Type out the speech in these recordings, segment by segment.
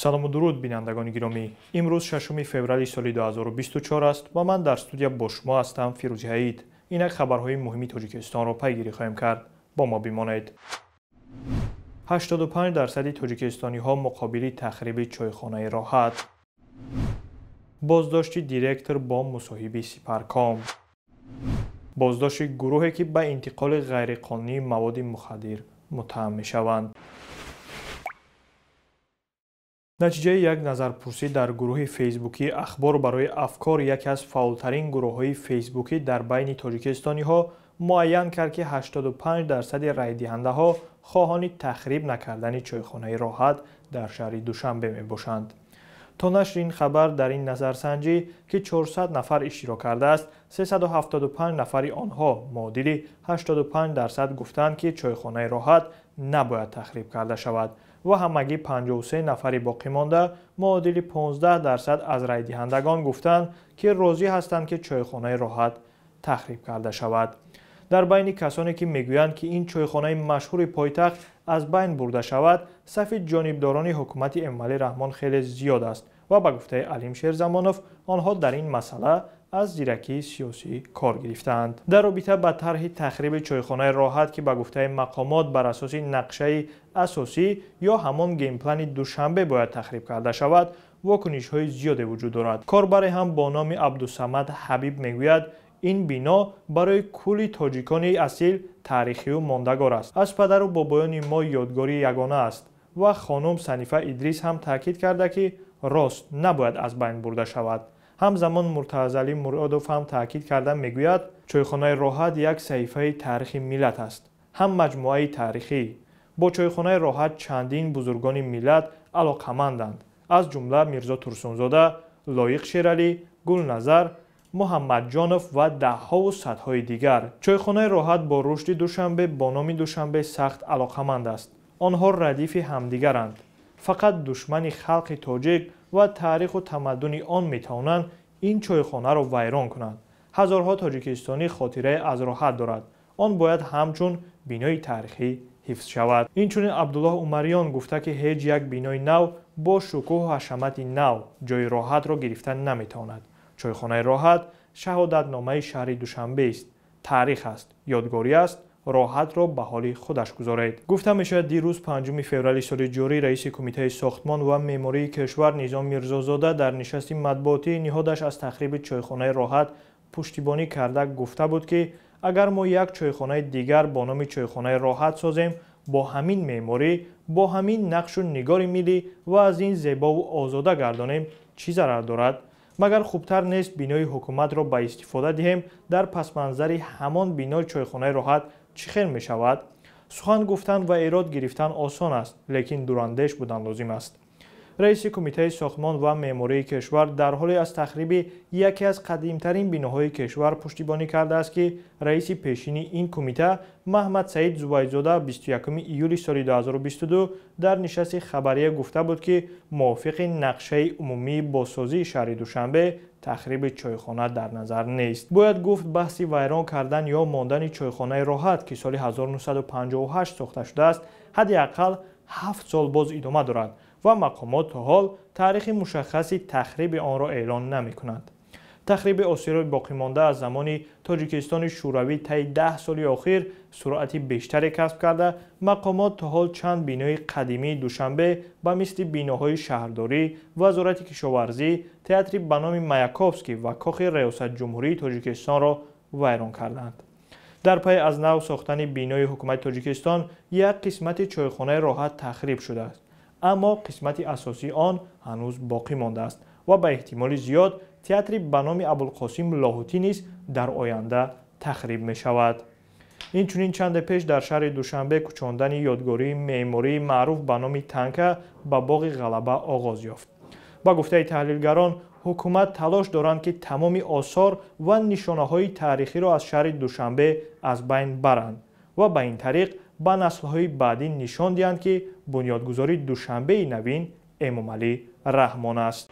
سلام و درود بینندگان گرامی امروز ششم فوریه سال 2024 است و من در استودیو با شما هستم فیروز هید اینک خبرهای مهمی تاجیکستان را پیگیری خواهیم کرد با ما بمانید 85 درصد تاجیکستانی ها مقابل تخریب چایخانه راحت بازداشت دیرکتر با مصاحبه سیپرکام بازداشت گروهی که به انتقال غیرقانونی مواد مخدر متهم شوند نتیجه یک نظرپرسی در گروه فیسبوکی اخبار برای افکار یکی از فاولترین گروه های فیسبوکی در بین تاجیکستانی ها معین کرد که 85 درصد رای دهنده ها خواهانی تخریب نکردن چایخانه راحت در شهر دوشنبه می باشند. تا نشر این خبر در این نظرسنجی که 400 نفر اشتراک کرده است 375 نفری آنها مادیلی 85 درصد گفتند که چایخانه راحت نباید تخریب کرده شود. و همگی 53 نفری باقی مانده معادل 15 درصد از رای دهندگان گفتند که راضی هستند که چایخانه راحت تخریب کرده شود در بین کسانی که میگویند که این چایخانه مشهور پایتخت از بین برده شود صف جانبداران حکومت امالی رحمان خیلی زیاد است و به گفته علیم شیر زمانوف آنها در این مسئله از زیرکی سیاسی کار گرفتند در رابطه با طرح تخریب چایخانه راحت که به گفته مقامات بر اساس نقشه اساسی یا همان گیم پلان دوشنبه باید تخریب کرده شود واکنش های زیادی وجود دارد کاربر هم با نام عبدالصمد حبیب میگوید این بینا برای کلی تاجیکان اصیل تاریخی و ماندگار است از پدر و بابایان ما یادگاری یگانه است و خانم سنیفه ادریس هم تاکید کرده که راست نباید از بین برده شود همزمان مرتضلی مرادوف هم تاکید کرده میگوید چایخانه راحت یک صحیفه تاریخ ملت است هم مجموعه تاریخی با چایخانه راحت چندین بزرگان ملت علاقمندند از جمله میرزا ترسونزاده لایق شیرالی نظر، محمد جانف و ده ها و های دیگر چایخانه راحت با رشد دوشنبه با نام دوشنبه سخت علاقمند است آنها ردیف همدیگرند فقط دشمن خلق تاجیک و تاریخ و تمدن آن میتوانند این چایخانه را ویران کنند هزارها تاجیکستانی خاطره از راحت دارد آن باید همچون بینای تاریخی حفظ شود اینچنین عبدالله عمریان گفته که هیچ یک بینای نو با شکوه و حشمت نو جای راحت را گرفتن نمیتواند چایخانه راحت نامه شهر دوشنبه است تاریخ است یادگاری است راحت را به حال خودش گذارید گفته میشه دیروز 5 فوریه سال جاری رئیس کمیته ساختمان و معماری کشور نظام میرزازاده در نشست مطبوعاتی نهادش از تخریب چایخانه راحت پشتیبانی کرده گفته بود که اگر ما یک چایخانه دیگر با نام چایخانه راحت سازیم با همین معماری با همین نقش و نگار ملی و از این زیبا و آزاده گردانیم چی ضرر دارد مگر خوبتر نیست بینای حکومت را به استفاده دهیم در پس منظری همان بینای چایخانه راحت چی خیر می شود؟ سخن گفتن و ایراد گرفتن آسان است لیکن دوراندش بودن لازم است رئیس کمیته ساختمان و معماری کشور در حالی از تخریب یکی از قدیمترین بناهای کشور پشتیبانی کرده است که رئیس پیشینی این کمیته محمد سعید زبایزاده 21 ایولی سال 2022 در نشست خبری گفته بود که موافق نقشه عمومی باسازی شهر دوشنبه تخریب چایخانه در نظر نیست باید گفت بحثی ویران کردن یا ماندن چایخانه راحت که سال 1958 ساخته شده است حداقل 7 سال باز ادامه دارد و مقامات تا حال تاریخ مشخصی تخریب آن را اعلان نمی کند تخریب آسیرای باقی مانده از زمانی تاجیکستان شوروی تا ده سالی اخیر سرعت بیشتری کسب کرده مقامات تا حال چند بینای قدیمی دوشنبه و مثل بیناهای شهرداری وزارت کشاورزی تئاتر به نام مایاکوفسکی و کاخ ریاست جمهوری تاجیکستان را ویران کردند در پای از نو ساختن بینای حکومت تاجیکستان یک قسمت چایخانه راحت تخریب شده است اما قسمت اساسی آن هنوز باقی مانده است و به احتمال زیاد تئاتر به نام ابوالقاسم لاهوتی نیز در آینده تخریب می شود این چنین چند پیش در شهر دوشنبه کوچاندن یادگاری معماری معروف به نام تنکه به باغ غلبه آغاز یافت با گفته تحلیلگران حکومت تلاش دارند که تمام آثار و نشانه های تاریخی را از شهر دوشنبه از بین برند و به این طریق ба наслҳои баъдӣ нишон диҳанд ки бунёдгузори душанбеи навин эмомалӣ раҳмон аст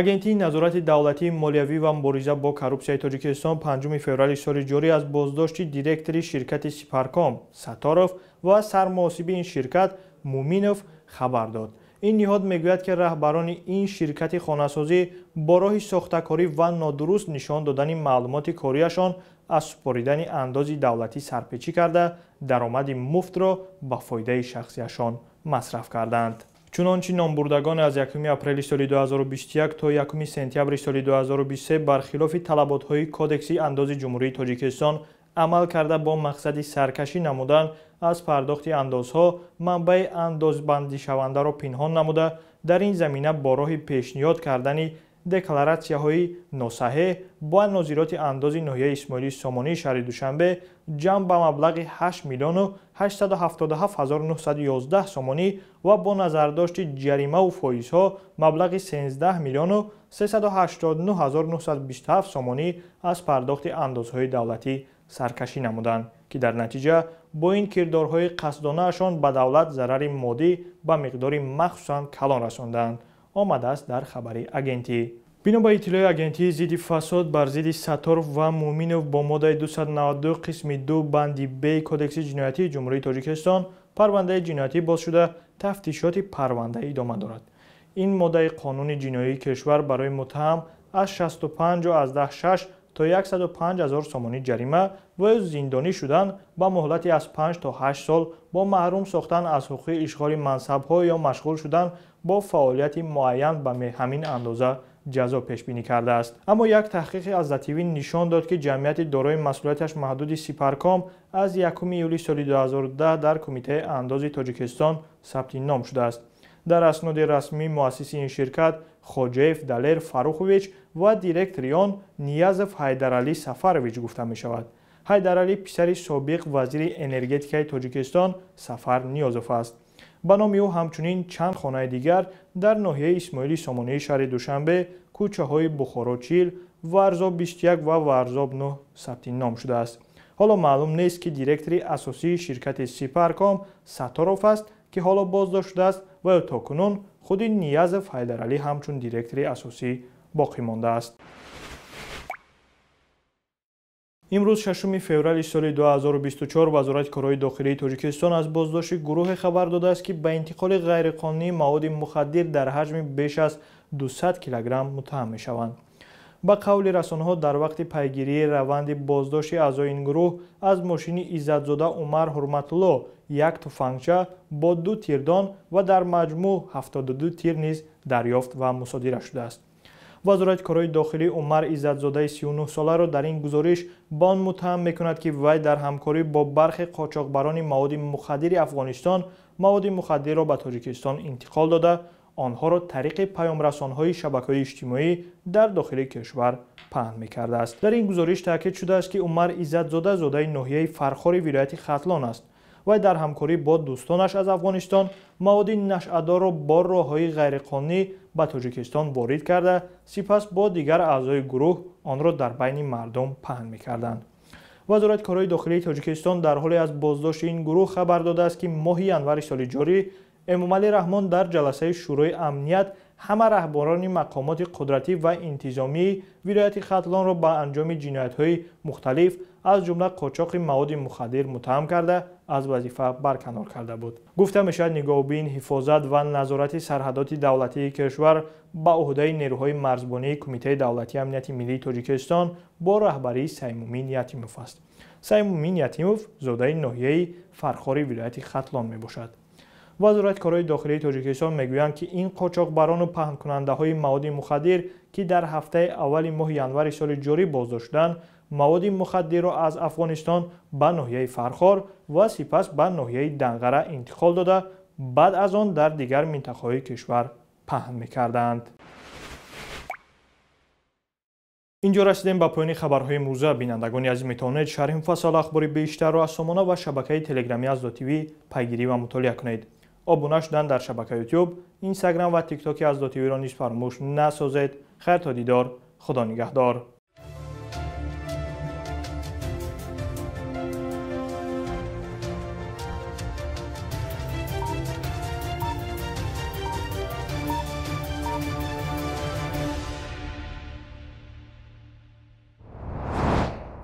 агенти назорати давлатии молиявӣ ва мубориза бо коррупсияи тоҷикистон 5 феврали соли ҷорӣ аз боздошти директори ширкати сипарком саторов ва сармуосиби ин ширкат муминов хабар дод این نهاد میگوید که رهبران این شرکت خانه‌سازی با راه ساختکاری و نادرست نشان دادن معلومات کاریشان از سپریدن اندازی دولتی سرپیچی کرده درآمد مفت را به فایده شخصیشان مصرف کردند چنانچه نامبردگان از 1 اپریل سال 2021 تا 1 سپتامبر سال 2023 برخلاف طلبات های کدکسی اندازی جمهوری تاجیکستان амал карда бо мақсади саркашӣ намудан аз пардохти андозҳо манбаи андозбандишавандаро пинҳон намуда дар ин замина бо роҳи пешниҳод кардани декларатсияҳои носаҳеҳ ба нозироти андози ноҳияи исмоилии сомонии шаҳри душанбе ҷамъ ба маблағи 8 млн 877911 сомонӣ ва бо назардошти ҷаримаву фоизҳо маблағи 13 млн 389927 сомонӣ аз пардохти андозҳои давлатӣ саркашӣ намуданд ки дар натиҷа бо ин кирдорҳои қасдонаашон ба давлат зарари моддӣ ба миқдори махсусан калон расонданд омадааст дар хабари агентӣ бинобар иттилои агентии зидди фасод бар зидди саторов ва муъминов бо моддаи 292 қисми 2 банди б кодекси ҷиноятии ҷумҳурии тоҷикистон парвандаи ҷиноятӣ боз шуда тафтишоти парванда идома дорад ин моддаи қонуни ҷиноии кишвар барои муттаҳам аз 65 аз 16 تا 105 هزار سومونی جریمه و زندانی شدن با مهلت از 5 تا 8 سال با محروم ساختن از حقوق اشغال منصب ها یا مشغول شدن با فعالیت معین به همین اندازه جزا پیش بینی کرده است اما یک تحقیق از دتیوی نشان داد که جمعیت دارای مسئولیتش محدود سیپرکام از 1 یولی سال 2010 در کمیته اندازی تاجیکستان ثبت نام شده است در اسناد رسمی مؤسسی این شرکت خوجیف دلیر فاروخویچ و دیرکتریان نیازف فایدرالی سفرویچ گفته می شود. هایدرالی پسری سابق وزیر انرگیتکای تاجیکستان سفر نیازف است. به نام او همچنین چند خانه دیگر در ناحیه اسمایلی سامانه شهر دوشنبه، کوچه های بخارا چیل، ورزاب 21 و ورزاب 9 ثبت نام شده است. حالا معلوم نیست که دیرکتری اساسی شرکت سیپرکام ستاروف است که حالا بازداشت شده است و تا کنون худи ниязов ҳайдаралӣ ҳамчун директори асосӣ боқӣ мондааст имрӯз 6 феврали соли 2024 вазорати корҳои дохилии тоҷикистон аз боздошти гурӯҳе хабар додааст ки ба интиқоли ғайриқонунии маводи мухаддир дар ҳаҷми беш аз 200 килограмм муттаҳам мешаванд ба қавли расонҳо дар вақти пайгирии раванди боздошти аъзои ин гурӯҳ аз мошини иззатзода умар ҳурматулло як туфангча бо ду тирдон ва дар маҷмӯъ 72 тир низ дарёфт ва мусодира шудааст вазорати корҳои дохилӣ умар иззатзодаи 39 соларо дар ин гузориш ба он муттаҳам мекунад ки вай дар ҳамкорӣ бо бархи қочоқбарони маводи мухаддири афғонистон маводи мухаддирро ба тоҷикистон интиқол дода آنها را طریق پیام رسانهای شبکه های اجتماعی در داخل کشور پهن می کرده است در این گزارش تاکید شده است که عمر ایزد زاده زاده نوحیه فرخار ویرایت خطلان است و در همکاری با دوستانش از افغانستان مواد نشعدار را با های غیرقانونی به تاجیکستان وارد کرده سپس با دیگر اعضای گروه آن را در بین مردم پهن کردن. وزارت کارهای داخلی تاجیکستان در حالی از بازداشت این گروه خبر داده است که ماهی انور سال امومالی رحمان در جلسه شورای امنیت همه رهبران مقامات قدرتی و انتظامی ویرایت خطلان را به انجام های مختلف از جمله قاچاق مواد مخدر متهم کرده از وظیفه برکنار کرده بود گفته میشد نگاه بین حفاظت و نظارت سرحدات دولتی کشور به عهده نیروهای مرزبانی کمیته دولتی امنیتی ملی تاجیکستان با رهبری سیمومین یتیموف است سیمومین یتیموف زاده ناحیه فرخوری ولایت خطلان میباشد вазорати корҳои дохилии тоҷикистон мегӯянд ки ин қочоқбарону паҳнкунандаҳои маводи мухаддир ки дар ҳафтаи аввали моҳи январи соли ҷорӣ боздошт шуданд маводи мухаддирро аз афғонистон ба ноҳияи фархор ва сипас ба ноҳияи данғара интиқол дода баъд аз он дар дигар минтақаҳои кишвар паҳн мекарданд инҷо расидем ба поёни хабарҳои мӯза бинандагони азиз метавонед шарҳи муфассал ахбори бештарро аз сомона ва шабакаи телеграми аздотв пайгирӣ ва мутолиа кунед ابونه شدن در شبکه یوتیوب اینستاگرام و تیک از دوتیوی را نیز فراموش نسازید تا دیدار خدا نگهدار